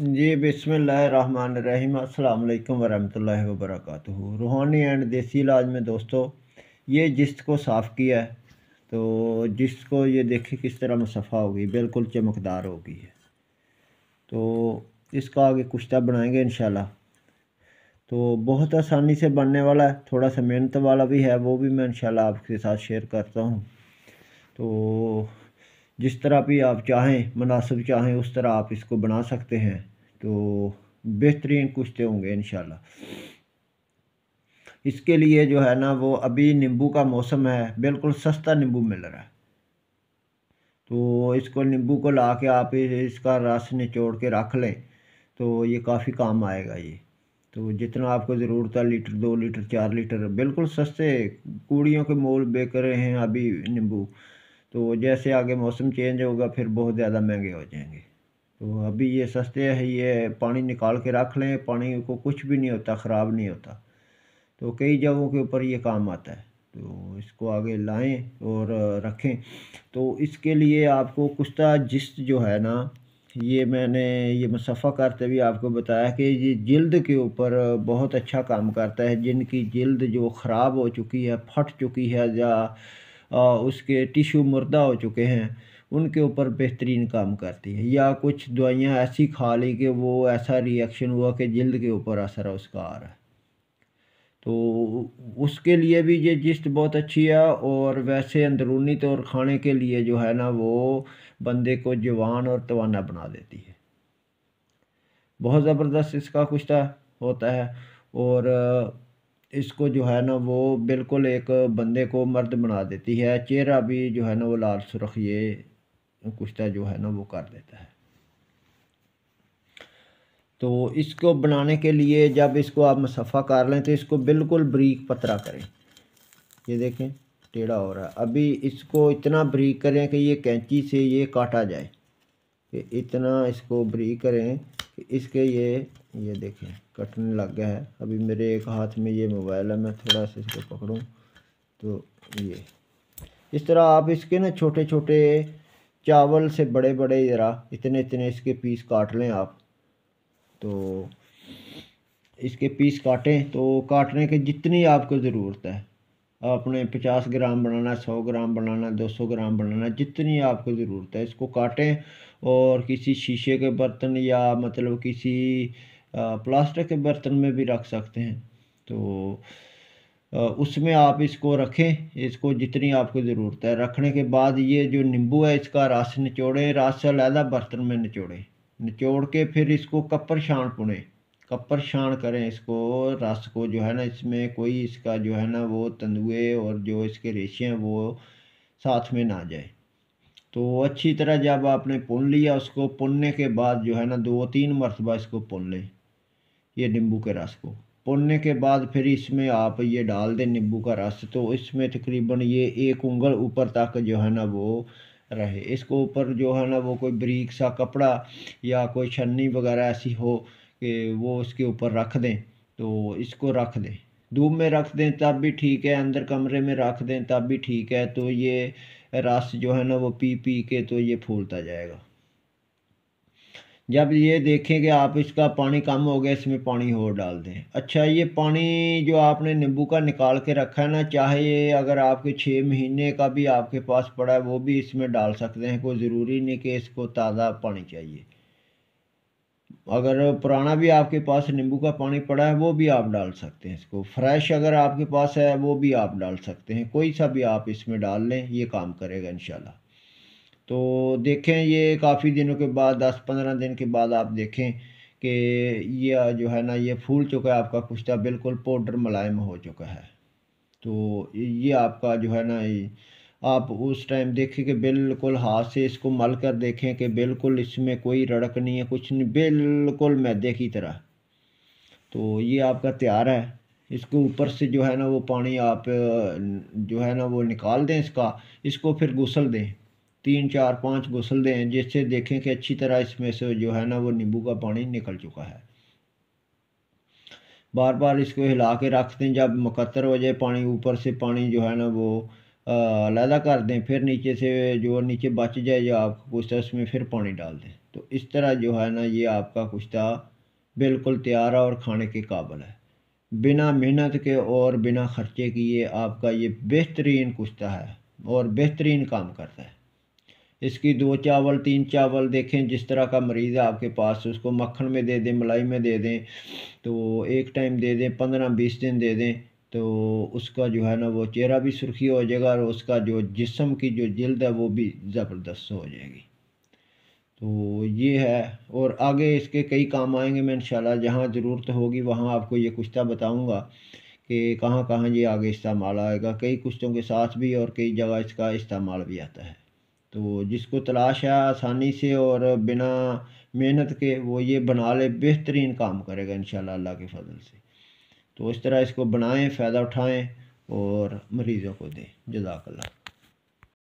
जी बिसमीम अल्लाम वरहमल वबरक रूहानी एंड देसी इलाज में दोस्तों ये जिस्त को साफ़ किया है तो जिस्त को ये देखिए किस तरह मुसफ़ा होगी बिल्कुल चमकदार होगी है तो इसका आगे कुश्ता बनाएंगे इन तो बहुत आसानी से बनने वाला है थोड़ा सा मेहनत वाला भी है वो भी मैं इन आपके साथ शेयर करता हूँ तो जिस तरह भी आप चाहें मुनासिब चाहें उस तरह आप इसको बना सकते हैं तो बेहतरीन कुश्ते होंगे इन इसके लिए जो है ना वो अभी नींबू का मौसम है बिल्कुल सस्ता नींबू मिल रहा है तो इसको नींबू को ला के आप इसका रस निचोड़ के रख लें तो ये काफ़ी काम आएगा ये तो जितना आपको ज़रूरत है लीटर दो लीटर चार लीटर बिल्कुल सस्ते कूड़ियों के मोल बेच रहे हैं अभी नींबू तो जैसे आगे मौसम चेंज होगा फिर बहुत ज़्यादा महंगे हो जाएंगे तो अभी ये सस्ते हैं ये पानी निकाल के रख लें पानी को कुछ भी नहीं होता ख़राब नहीं होता तो कई जगहों के ऊपर ये काम आता है तो इसको आगे लाएं और रखें तो इसके लिए आपको कुश्ता जिस्त जो है ना ये मैंने ये मुसफ़ा करते हुए आपको बताया कि ये जल्द के ऊपर बहुत अच्छा काम करता है जिनकी जल्द जो ख़राब हो चुकी है फट चुकी है या उसके टिश्यू मुर्दा हो चुके हैं उनके ऊपर बेहतरीन काम करती है या कुछ दवाइयाँ ऐसी खा ली कि वो ऐसा रिएक्शन हुआ कि जल्द के ऊपर असर उसका आ रहा है तो उसके लिए भी ये जिस्त बहुत अच्छी है और वैसे अंदरूनी तौर खाने के लिए जो है ना वो बंदे को जवान और तवाना बना देती है बहुत ज़बरदस्त इसका कुछ होता है और इसको जो है ना वो बिल्कुल एक बंदे को मर्द बना देती है चेहरा भी जो है ना वो लाल सुरख ये कुश्ता जो है ना वो कर देता है तो इसको बनाने के लिए जब इसको आप मुसफ़ा कर लें तो इसको बिल्कुल बरीक पतरा करें ये देखें टेढ़ा हो रहा है अभी इसको इतना बरीक करें कि ये कैंची से ये काटा जाए कि इतना इसको बरीक करें इसके ये ये देखें कटने लग गया है अभी मेरे एक हाथ में ये मोबाइल है मैं थोड़ा सा इसको पकड़ूँ तो ये इस तरह आप इसके ना छोटे छोटे चावल से बड़े बड़े ज़रा इतने इतने इसके पीस काट लें आप तो इसके पीस काटें तो काटने के जितनी आपको ज़रूरत है आपने पचास ग्राम बनाना है सौ ग्राम बनाना दो सौ ग्राम बनाना जितनी आपको ज़रूरत है इसको काटें और किसी शीशे के बर्तन या मतलब किसी प्लास्टिक के बर्तन में भी रख सकते हैं तो उसमें आप इसको रखें इसको जितनी आपको ज़रूरत है रखने के बाद ये जो नींबू है इसका रस निचोड़ें रस अलहदा बर्तन में निचोड़ें निचोड़ के फिर इसको कपर छान पुणें शान करें इसको रस को जो है ना इसमें कोई इसका जो है ना वो तंदुए और जो इसके रेशे हैं वो साथ में ना जाए तो अच्छी तरह जब आपने पुन लिया उसको पुनने के बाद जो है ना दो तीन मरतबा इसको पुन लें ये नींबू के रस को पुनने के बाद फिर इसमें आप ये डाल दें नींबू का रस तो इसमें तकरीबन ये एक उंगल ऊपर तक जो है ना वो रहे इसको ऊपर जो है ना वो कोई ब्रीक सा कपड़ा या कोई छन्नी वगैरह ऐसी हो कि वो उसके ऊपर रख दें तो इसको रख दें धूप में रख दें तब भी ठीक है अंदर कमरे में रख दें तब भी ठीक है तो ये रस जो है ना वो पी पी के तो ये फूलता जाएगा जब ये देखें कि आप इसका पानी कम हो गया इसमें पानी और डाल दें अच्छा ये पानी जो आपने नींबू का निकाल के रखा है ना चाहे ये अगर आपके छः महीने का भी आपके पास पड़ा है वो भी इसमें डाल सकते हैं कोई ज़रूरी नहीं कि इसको ताज़ा पानी चाहिए अगर पुराना भी आपके पास नींबू का पानी पड़ा है वो भी आप डाल सकते हैं इसको फ्रेश अगर आपके पास है वो भी आप डाल सकते हैं कोई सा भी आप इसमें डाल लें ये काम करेगा इन तो देखें ये काफ़ी दिनों के बाद दस पंद्रह दिन के बाद आप देखें कि ये जो है ना ये फूल चुका है आपका कुश्ता बिल्कुल पाउडर मुलायम हो चुका है तो ये आपका जो है ना आप उस टाइम देखें कि बिल्कुल हाथ से इसको मल कर देखें कि बिल्कुल इसमें कोई रड़क नहीं है कुछ नहीं बिल्कुल मैदे की तरह तो ये आपका तैयार है इसके ऊपर से जो है ना वो पानी आप जो है ना वो निकाल दें इसका इसको फिर गुसल दें तीन चार पाँच गुसल दें जिससे देखें कि अच्छी तरह इसमें से जो है ना वो नींबू का पानी निकल चुका है बार बार इसको हिला के रख दें जब मुकदर हो जाए पानी ऊपर से पानी जो है ना वो अलहदा कर दें फिर नीचे से जो नीचे बच जाए जो आपका कुश्ता उसमें फिर पानी डाल दें तो इस तरह जो है ना ये आपका कुश्ता बिल्कुल तैयार है और खाने के काबिल है बिना मेहनत के और बिना ख़र्चे किए आपका ये बेहतरीन कुश्ता है और बेहतरीन काम करता है इसकी दो चावल तीन चावल देखें जिस तरह का मरीज़ है आपके पास उसको मक्खन में दे दें मलाई में दे दें तो एक टाइम दे दें पंद्रह बीस दिन दे दें तो उसका जो है ना वो चेहरा भी सुर्खी हो जाएगा और उसका जो जिसम की जो जल्द है वो भी ज़बरदस्त हो जाएगी तो ये है और आगे इसके कई काम आएंगे मैं इंशाल्लाह जहाँ ज़रूरत होगी वहाँ आपको ये कुश्ता बताऊँगा कि कहाँ कहाँ ये आगे इस्तेमाल आएगा कई कुश्तों के साथ भी और कई जगह इसका इस्तेमाल भी आता है तो जिसको तलाश है आसानी से और बिना मेहनत के वो ये बना ले बेहतरीन काम करेगा इन अल्लाह के फजल से तो इस तरह इसको बनाएं फ़ायदा उठाएं और मरीज़ों को दें जजाकल्ला